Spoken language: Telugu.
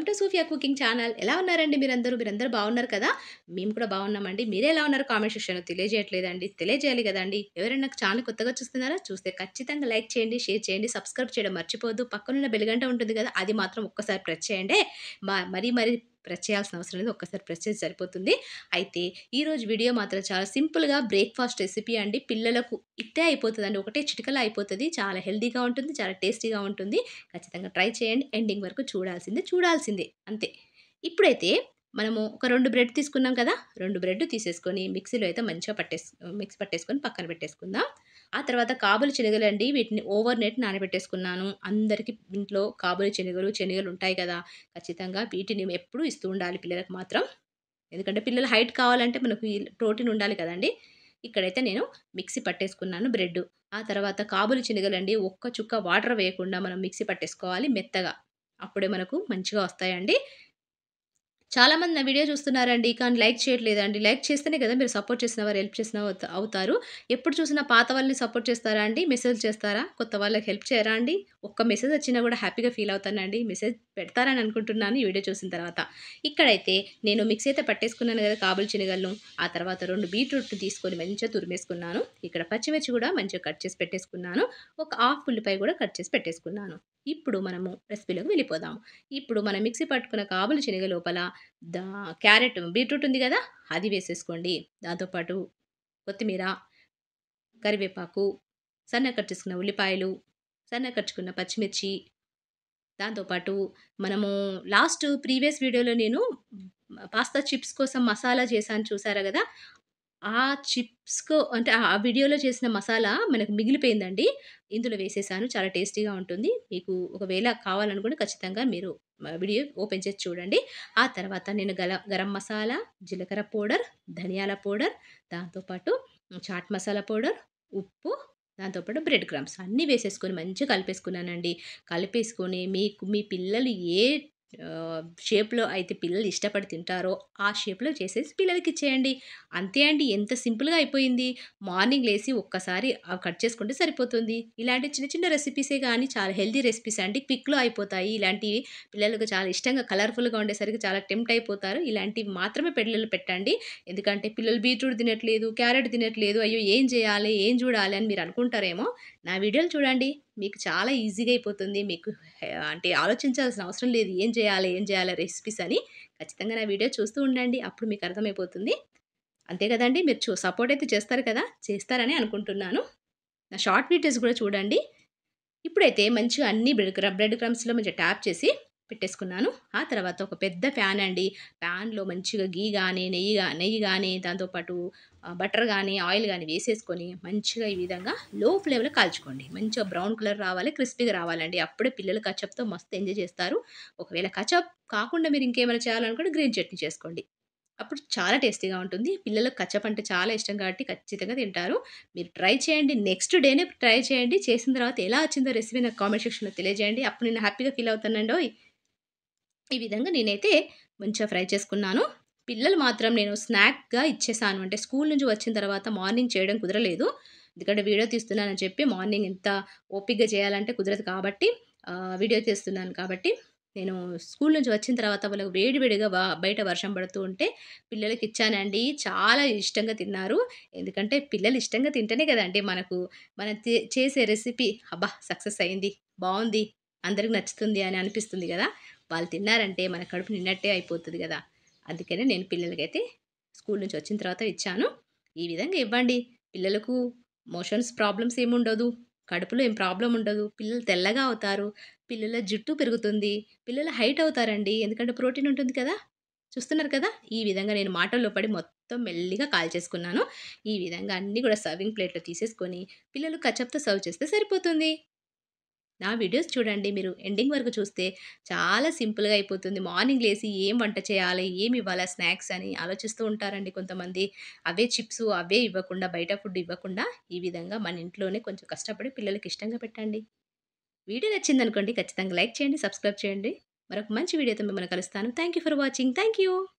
welcome to Sufiya cooking channel ఎలా ఉన్నారండి మీరందరూ మీరందరూ బాగున్నారు కదా మేము కూడా బాగున్నామండి మీరే ఎలా ఉన్నారు కామెంట్ సెక్షన్లో తెలియజేయట్లేదండి తెలియజేయాలి కదండి ఎవరైనా ఛానల్ కొత్తగా చూస్తున్నారా చూస్తే ఖచ్చితంగా లైక్ చేయండి షేర్ చేయండి సబ్స్క్రైబ్ చేయడం మర్చిపోద్దు పక్కనున్న బెలుగంట ఉంటుంది కదా అది మాత్రం ఒక్కసారి ప్రెస్ చేయండి మరీ మరీ ప్రెస్ చేయాల్సిన అవసరం లేదు ఒక్కసారి ప్రెస్ చేసి సరిపోతుంది అయితే ఈరోజు వీడియో మాత్రం చాలా సింపుల్గా బ్రేక్ఫాస్ట్ రెసిపీ అండి పిల్లలకు ఇట్టే అండి ఒకటే చిటికల అయిపోతుంది చాలా హెల్దీగా ఉంటుంది చాలా టేస్టీగా ఉంటుంది ఖచ్చితంగా ట్రై చేయండి ఎండింగ్ వరకు చూడాల్సిందే చూడాల్సిందే అంతే ఇప్పుడైతే మనము ఒక రెండు బ్రెడ్ తీసుకున్నాం కదా రెండు బ్రెడ్ తీసేసుకొని మిక్సీలో అయితే మంచిగా పట్టేసు మిక్స్ పట్టేసుకొని పక్కన పెట్టేసుకుందాం ఆ తర్వాత కాబులి శనగలు అండి వీటిని ఓవర్ నైట్ నానబెట్టేసుకున్నాను అందరికీ ఇంట్లో కాబులి శనగలు శనగలు ఉంటాయి కదా ఖచ్చితంగా వీటిని ఎప్పుడూ ఇస్తూ ఉండాలి పిల్లలకు మాత్రం ఎందుకంటే పిల్లలు హైట్ కావాలంటే మనకు ప్రోటీన్ ఉండాలి కదండి ఇక్కడైతే నేను మిక్సీ పట్టేసుకున్నాను బ్రెడ్ ఆ తర్వాత కాబులి శనగలండి ఒక్క చుక్క వాటర్ వేయకుండా మనం మిక్సీ పట్టేసుకోవాలి మెత్తగా అప్పుడే మనకు మంచిగా వస్తాయండి చాలామంది నా వీడియో చూస్తున్నారండి కానీ లైక్ చేయట్లేదండి లైక్ చేస్తేనే కదా మీరు సపోర్ట్ చేసిన వారు హెల్ప్ చేసిన అవుతారు ఎప్పుడు చూసినా పాత వాళ్ళని సపోర్ట్ చేస్తారా అండి మెసేజ్ చేస్తారా కొత్త వాళ్ళకి హెల్ప్ చేయరా అండి ఒక్క మెసేజ్ వచ్చినా కూడా హ్యాపీగా ఫీల్ అవుతానండి మెసేజ్ పెడతారని అనుకుంటున్నాను ఈ వీడియో చూసిన తర్వాత ఇక్కడైతే నేను మిక్స్ అయితే పట్టేసుకున్నాను కదా కాబుల్ చినగలను ఆ తర్వాత రెండు బీట్రూట్ తీసుకొని మంచిగా తురిమేసుకున్నాను ఇక్కడ పచ్చిమిర్చి కూడా మంచిగా కట్ చేసి పెట్టేసుకున్నాను ఒక హాఫ్ ఉల్లిపాయ కూడా కట్ చేసి పెట్టేసుకున్నాను ఇప్పుడు మనము రెసిపీలోకి వెళ్ళిపోదాం ఇప్పుడు మనం మిక్సీ పట్టుకున్న కాబులు శనగ లోపల దా క్యారెట్ బీట్రూట్ ఉంది కదా అది వేసేసుకోండి దాంతోపాటు కొత్తిమీర కరివేపాకు సన్న కట్ చేసుకున్న ఉల్లిపాయలు సన్న కట్టుకున్న పచ్చిమిర్చి దాంతోపాటు మనము లాస్ట్ ప్రీవియస్ వీడియోలో నేను పాస్తా చిప్స్ కోసం మసాలా చేశాను చూసారా కదా ఆ చిప్స్కు అంటే ఆ వీడియోలో చేసిన మసాలా మనకు మిగిలిపోయిందండి ఇందులో వేసేసాను చాలా టేస్టీగా ఉంటుంది మీకు ఒకవేళ కావాలనుకుంటే ఖచ్చితంగా మీరు వీడియో ఓపెన్ చేసి చూడండి ఆ తర్వాత నేను గల గరం మసాలా జీలకర్ర పౌడర్ ధనియాల పౌడర్ దాంతోపాటు చాట్ మసాలా పౌడర్ ఉప్పు దాంతోపాటు బ్రెడ్ క్రమ్స్ అన్నీ వేసేసుకొని మంచిగా కలిపేసుకున్నానండి కలిపేసుకొని మీకు మీ పిల్లలు ఏ షేప్లో అయితే పిల్లలు ఇష్టపడి తింటారో ఆ షేప్లో చేసేసి పిల్లలకి ఇచ్చేయండి అంతే అండి ఎంత సింపుల్గా అయిపోయింది మార్నింగ్ లేసి ఒక్కసారి కట్ చేసుకుంటే సరిపోతుంది ఇలాంటి చిన్న చిన్న రెసిపీసే కానీ చాలా హెల్దీ రెసిపీస్ అండి క్విక్లో అయిపోతాయి ఇలాంటివి పిల్లలకు చాలా ఇష్టంగా కలర్ఫుల్గా ఉండేసరికి చాలా టెంప్ట్ అయిపోతారు ఇలాంటివి మాత్రమే పిల్లలు పెట్టండి ఎందుకంటే పిల్లలు బీట్రూట్ తినట్లేదు క్యారెట్ తినట్లేదు అయ్యో ఏం చేయాలి ఏం చూడాలి అని మీరు అనుకుంటారేమో నా వీడియోలు చూడండి మీకు చాలా ఈజీగా అయిపోతుంది మీకు అంటే ఆలోచించాల్సిన అవసరం లేదు ఏం చేయాలి ఏం చేయాలి రెసిపీస్ అని ఖచ్చితంగా నా వీడియో చూస్తూ ఉండండి అప్పుడు మీకు అర్థమైపోతుంది అంతే కదండి మీరు చూ సపోర్ట్ అయితే చేస్తారు కదా చేస్తారని అనుకుంటున్నాను నా షార్ట్ వీడియోస్ కూడా చూడండి ఇప్పుడైతే మంచిగా అన్ని బ్రెడ్ బ్రెడ్ క్రమ్స్లో మంచిగా ట్యాప్ చేసి పెట్టేసుకున్నాను ఆ తర్వాత ఒక పెద్ద ప్యాన్ అండి ప్యాన్లో మంచిగా గీ కానీ నెయ్యి గా నెయ్యి కానీ దాంతోపాటు బటర్ కానీ ఆయిల్ కానీ వేసేసుకొని మంచిగా ఈ విధంగా లో ఫ్లేమ్లో కాల్చుకోండి మంచిగా బ్రౌన్ కలర్ రావాలి క్రిస్పీగా రావాలండి అప్పుడే పిల్లలు కచప్తో మస్తు ఎంజాయ్ చేస్తారు ఒకవేళ కచప్ కాకుండా మీరు ఇంకేమైనా చేయాలనుకుంటే గ్రీన్ చట్నీ చేసుకోండి అప్పుడు చాలా టేస్టీగా ఉంటుంది పిల్లలకు కచ్చప్ అంటే చాలా ఇష్టం కాబట్టి ఖచ్చితంగా తింటారు మీరు ట్రై చేయండి నెక్స్ట్ డేనే ట్రై చేయండి చేసిన తర్వాత ఎలా వచ్చిందో రెసిపీ నాకు కామెంట్ సెక్షన్లో తెలియజేయండి అప్పుడు నేను హ్యాపీగా ఫీల్ అవుతానండి ఈ విధంగా నేనైతే మంచిగా ఫ్రై చేసుకున్నాను పిల్లలు మాత్రం నేను స్నాక్గా ఇచ్చేసాను అంటే స్కూల్ నుంచి వచ్చిన తర్వాత మార్నింగ్ చేయడం కుదరలేదు ఎందుకంటే వీడియో తీస్తున్నానని చెప్పి మార్నింగ్ ఎంత ఓపిక్గా చేయాలంటే కుదరదు కాబట్టి వీడియో తీస్తున్నాను కాబట్టి నేను స్కూల్ నుంచి వచ్చిన తర్వాత వాళ్ళకు వేడివేడిగా బయట వర్షం పడుతూ ఉంటే పిల్లలకి ఇచ్చానండి చాలా ఇష్టంగా తిన్నారు ఎందుకంటే పిల్లలు ఇష్టంగా తింటేనే కదండి మనకు మనం చేసే రెసిపీ అబ్బా సక్సెస్ అయింది బాగుంది అందరికి నచ్చుతుంది అని అనిపిస్తుంది కదా వాళ్ళు తిన్నారంటే మన కడుపు నిన్నట్టే అయిపోతుంది కదా అందుకనే నేను పిల్లలకైతే స్కూల్ నుంచి వచ్చిన తర్వాత ఇచ్చాను ఈ విధంగా ఇవ్వండి పిల్లలకు మోషన్స్ ప్రాబ్లమ్స్ ఏముండదు కడుపులో ఏం ప్రాబ్లం ఉండదు పిల్లలు తెల్లగా అవుతారు పిల్లల జుట్టు పెరుగుతుంది పిల్లలు హైట్ అవుతారండి ఎందుకంటే ప్రోటీన్ ఉంటుంది కదా చూస్తున్నారు కదా ఈ విధంగా నేను మాటల్లో పడి మొత్తం మెల్లిగా కాల్ చేసుకున్నాను ఈ విధంగా అన్నీ కూడా సర్వింగ్ ప్లేట్లో తీసేసుకొని పిల్లలు కచప్తో సర్వ్ చేస్తే సరిపోతుంది నా వీడియోస్ చూడండి మీరు ఎండింగ్ వరకు చూస్తే చాలా సింపుల్గా అయిపోతుంది మార్నింగ్ లేసి ఏం వంట చేయాలి ఏమి ఇవ్వాలి స్నాక్స్ అని ఆలోచిస్తూ ఉంటారండి కొంతమంది అవే చిప్స్ అవే ఇవ్వకుండా బయట ఫుడ్ ఇవ్వకుండా ఈ విధంగా మన ఇంట్లోనే కొంచెం కష్టపడి పిల్లలకి ఇష్టంగా పెట్టండి వీడియో నచ్చింది అనుకోండి ఖచ్చితంగా లైక్ చేయండి సబ్స్క్రైబ్ చేయండి మరొక మంచి వీడియోతో మిమ్మల్ని కలుస్తాను థ్యాంక్ ఫర్ వాచింగ్ థ్యాంక్